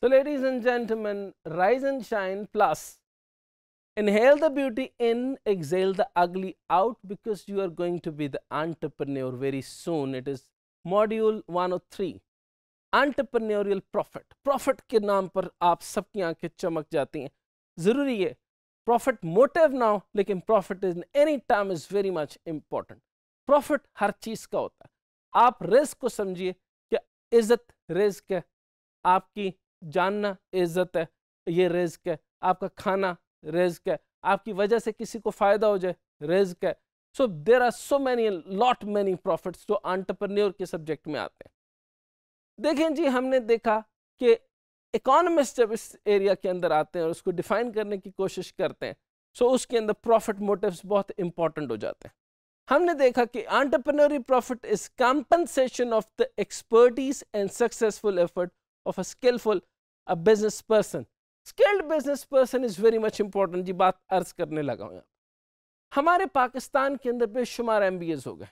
So, ladies and gentlemen, rise and shine plus. Inhale the beauty in, exhale the ugly out because you are going to be the entrepreneur very soon. It is module 103 Entrepreneurial profit. Profit के नाम पर आप सबकी आंखें चमक जाती हैं ज़रूरी है प्रॉफिट मोटिव ना हो लेकिन profit in any time is very much important. Profit हर चीज़ का होता है आप रिस्क को समझिए कि इज़्ज़त रिस्क है आपकी जानना इज्जत है ये रिज्क है आपका खाना रिज्क है आपकी वजह से किसी को फ़ायदा हो जाए रिज्क है so there are so many lot many profits जो आंटरप्रन्योर के सब्जेक्ट में आते हैं देखें जी हमने देखा कि इकोनॉमिस्ट जब इस एरिया के अंदर आते हैं और उसको डिफाइन करने की कोशिश करते हैं सो so उसके अंदर प्रॉफिट मोटिव्स बहुत इंपॉर्टेंट हो जाते हैं हमने देखा कि entrepreneurial profit is compensation of the expertise and successful effort of a skillful a business person skilled business person is very much important जी बात अर्ज करने लगा हूँ हमारे पाकिस्तान के अंदर बेशुमार एम बी एज़ हो गए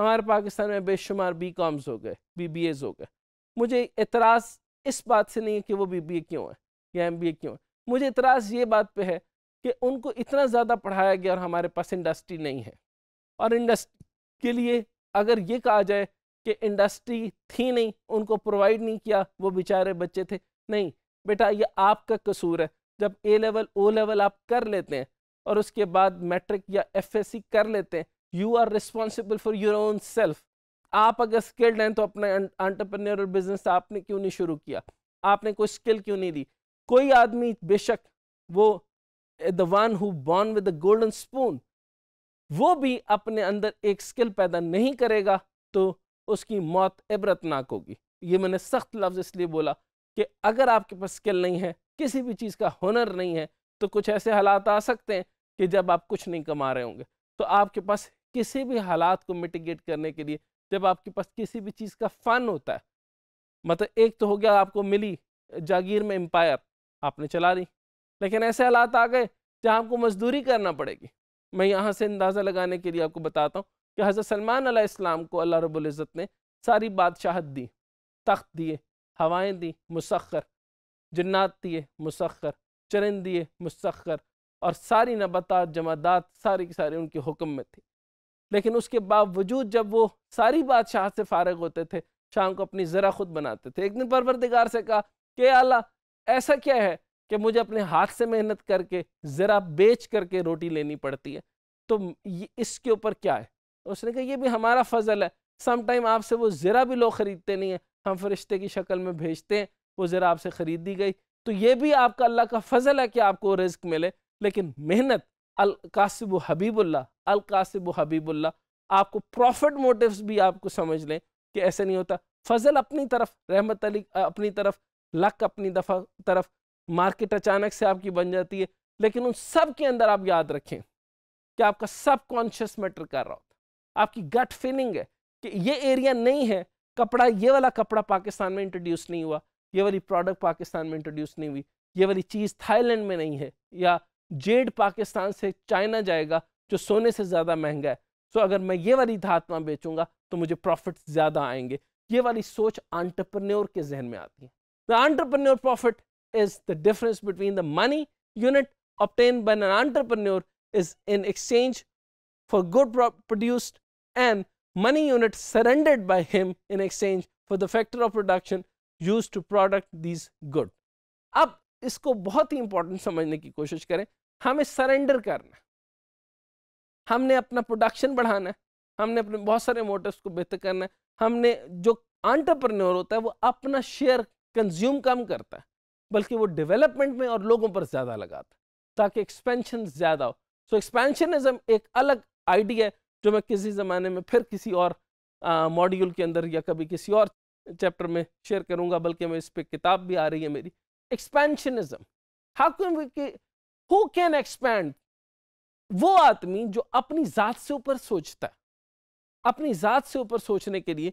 हमारे पाकिस्तान में बेशुमार बी कॉम्स हो गए बी बी एज़ हो गए मुझे एतराज़ इस बात से नहीं है कि वो बी बी ए क्यों है या एम बी ए क्यों है मुझे एतराज़ ये बात पे है कि उनको इतना ज़्यादा पढ़ाया गया और हमारे पास इंडस्ट्री नहीं है और इंडस्ट्री के लिए अगर ये कहा जाए कि इंडस्ट्री थी नहीं उनको प्रोवाइड नहीं किया वो बेचारे बच्चे थे नहीं बेटा ये आपका कसूर है जब ए लेवल ओ लेवल आप कर लेते हैं और उसके बाद मैट्रिक या एफएससी कर लेते हैं you are responsible for your own self आप अगर स्किल्ड हैं तो अपना एंटरप्रेन्योरल बिजनेस आपने क्यों नहीं शुरू किया आपने कोई स्किल क्यों नहीं दी कोई आदमी बेशक वो the one who born with the golden spoon वो भी अपने अंदर एक स्किल पैदा नहीं करेगा तो उसकी मौत इबरतनाक होगी ये मैंने सख्त लफ्ज़ इसलिए बोला कि अगर आपके पास स्किल नहीं है किसी भी चीज़ का हुनर नहीं है तो कुछ ऐसे हालात आ सकते हैं कि जब आप कुछ नहीं कमा रहे होंगे तो आपके पास किसी भी हालात को मिटिगेट करने के लिए जब आपके पास किसी भी चीज़ का फ़न होता है मतलब एक तो हो गया आपको मिली जागीर में एम्पायर आपने चला ली लेकिन ऐसे हालात आ गए जहाँ आपको मजदूरी करना पड़ेगी मैं यहाँ से अंदाज़ा लगाने के लिए आपको बताता हूँ कि हज़रत सलमान अलैहिस्सलाम को अल्लाह इज़्ज़त ने सारी बादशाहत दी तख्त दिए हवाएं दी मुसखर जन्नात दिए मुसखर चरन दिए मुसखर और सारी नबतात जमादात सारी की सारी उनके हुक्म में थी लेकिन उसके बावजूद जब वो सारी बादशाह से फारग होते थे शाम को अपनी ज़रा खुद बनाते थे एक दिन परवरदिगार से कहा कि आला ऐसा क्या है कि मुझे अपने हाथ से मेहनत करके ज़रा बेच करके रोटी लेनी पड़ती है तो इसके ऊपर क्या है उसने कहा ये भी हमारा फजल है समटाइम आपसे वो ज़रा भी लोग ख़रीदते नहीं हैं हम फरिश्ते की शक्ल में भेजते हैं वो ज़रा आपसे ख़रीद दी गई तो ये भी आपका अल्लाह का फजल है कि आपको रिस्क मिले लेकिन मेहनत अलकासिब हबीबुल्ला अलकासिब हबीबुल्ला आपको प्रॉफिट मोटिव्स भी आपको समझ लें कि ऐसे नहीं होता फजल अपनी तरफ रहमत अली अपनी तरफ लक अपनी दफा तरफ मार्केट अचानक से आपकी बन जाती है लेकिन उन सब के अंदर आप याद रखें कि आपका सब कॉन्शियस मैटर कर रहा होता आपकी गट फीलिंग है कि ये एरिया नहीं है कपड़ा ये वाला कपड़ा पाकिस्तान में इंट्रोड्यूस नहीं हुआ ये वाली प्रोडक्ट पाकिस्तान में इंट्रोड्यूस नहीं हुई ये वाली चीज़ थाईलैंड में नहीं है या जेड पाकिस्तान से चाइना जाएगा जो सोने से ज़्यादा महंगा है सो अगर मैं ये वाली धातुआ बेचूंगा तो मुझे प्रॉफिट ज़्यादा आएंगे ये वाली सोच आंट्रप्रन्योर के जहन में आती है the entrepreneur profit is the difference between the money unit obtain by an entrepreneur is in exchange for good produced and money units surrendered by him in exchange for the factor of production used to product these good. अब इसको बहुत ही important समझने की कोशिश करें हमें surrender करना हमने अपना प्रोडक्शन बढ़ाना है हमने अपने बहुत सारे मोटर्स को बेहतर करना है हमने जो आंटरप्रन्योर होता है वो अपना शेयर कंज्यूम कम करता है बल्कि वो डेवलपमेंट में और लोगों पर ज़्यादा लगाता है ताकि एक्सपेंशन ज़्यादा हो सो एक्सपेंशनिज्म एक अलग आइडिया है जो मैं किसी ज़माने में फिर किसी और मॉड्यूल के अंदर या कभी किसी और चैप्टर में शेयर करूंगा बल्कि मैं इस पर किताब भी आ रही है मेरी expansionism how can we who can expand वो आदमी जो अपनी ज़ात से ऊपर सोचता है अपनी ज़ात से ऊपर सोचने के लिए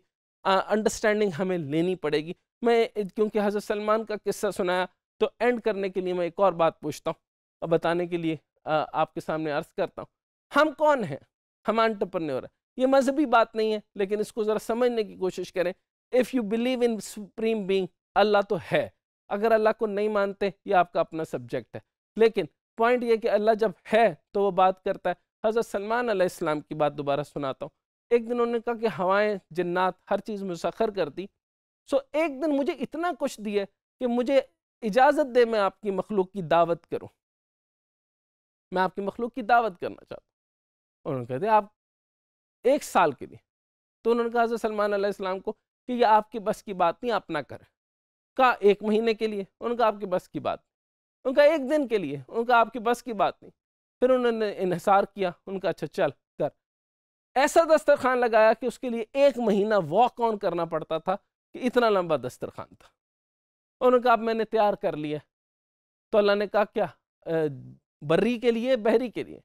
अंडरस्टैंडिंग हमें लेनी पड़ेगी मैं क्योंकि हज़रत सलमान का किस्सा सुनाया तो एंड करने के लिए मैं एक और बात पूछता हूँ और बताने के लिए आपके सामने अर्ज करता हूँ हम कौन हैं हम आंटरप्रन्योर और ये मजहबी बात नहीं है लेकिन इसको ज़रा समझने की कोशिश करें if you believe in supreme being Allah तो है अगर अल्लाह को नहीं मानते ये आपका अपना सब्जेक्ट है लेकिन पॉइंट ये कि अल्लाह जब है तो वो बात करता है हज़रत सलमान आलाम की बात दोबारा सुनाता हूँ एक दिन उन्होंने कहा कि हवाएं जन्नात हर चीज़ मुसखर कर दी सो एक दिन मुझे इतना कुछ दिए कि मुझे इजाज़त दे मैं आपकी मखलूक की दावत करूँ मैं आपकी मखलूक की दावत करना चाहता उन्होंने कहते आप एक साल के लिए तो उन्होंने कहा सलमान आसमाम को कि ये आपकी बस की बात नहीं आप ना करें का एक महीने के लिए उनका आपकी बस की बात उनका एक दिन के लिए उनका आपकी बस की बात नहीं फिर उन्होंने इहिसार किया उनका अच्छा चल कर ऐसा दस्तरखान लगाया कि उसके लिए एक महीना वॉक ऑन करना पड़ता था कि इतना लंबा दस्तरखान था उन्होंने कहा मैंने तैयार कर लिया तो अल्लाह ने कहा क्या बर्री के लिए बहरी के लिए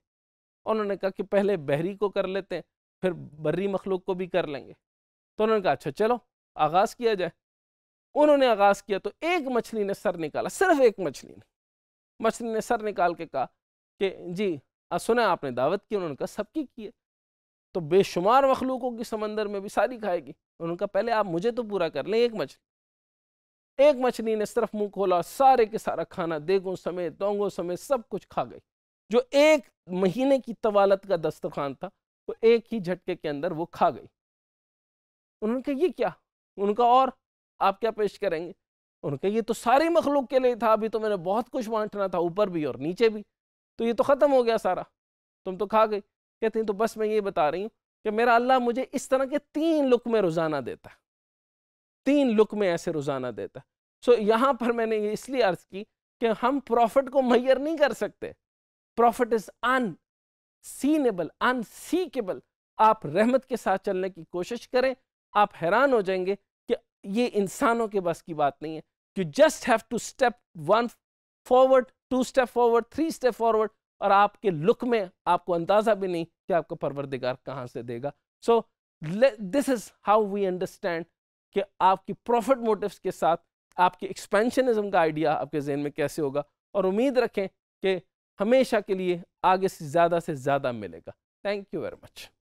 उन्होंने कहा कि पहले बहरी को कर लेते हैं फिर बर्री मखलूक को भी कर लेंगे तो उन्होंने कहा अच्छा चलो आगाज़ किया जाए उन्होंने आगाज़ किया तो एक मछली ने सर निकाला सिर्फ एक मछली ने मछली ने सर निकाल के कहा कि जी सुना आपने दावत की उन्होंने कहा सबकी की है तो बेशुमार मखलूकों की समंदर में भी सारी खाएगी उन्होंने कहा पहले आप मुझे तो पूरा कर लें एक मछली एक मछली ने सिर्फ मुंह खोला सारे के सारा खाना देगों समेत दोंगों समेत सब कुछ खा गई जो एक महीने की तवालत का दस्तखान था वो तो एक ही झटके के अंदर वो खा गई उन्होंने कहा ये क्या उनका और आप क्या पेश करेंगे उनका ये तो सारी मखलूक के लिए था अभी तो मैंने बहुत कुछ बांटना था ऊपर भी और नीचे भी तो ये तो ख़त्म हो गया सारा तुम तो खा गई कहते हैं तो बस मैं ये बता रही हूँ कि मेरा अल्लाह मुझे इस तरह के तीन लुक में रोज़ाना देता है तीन लुक में ऐसे रोज़ाना देता है सो यहाँ पर मैंने ये इसलिए अर्ज़ की कि हम प्रॉफिट को मैयर नहीं कर सकते प्रॉफिट इज अनसीनेबल अनसीकेबल आप रहमत के साथ चलने की कोशिश करें आप हैरान हो जाएंगे कि ये इंसानों के बस की बात नहीं है you just have to step one forward two step forward three step forward और आपके लुक में आपको अंदाज़ा भी नहीं कि आपको परवरदिगार कहाँ से देगा so this is how we understand कि आपकी प्रॉफिट मोटिव्स के साथ आपकी एक्सपेंशनिज्म का आइडिया आपके जहन में कैसे होगा और उम्मीद रखें कि हमेशा के लिए आगे से ज़्यादा से ज़्यादा मिलेगा थैंक यू वेरी मच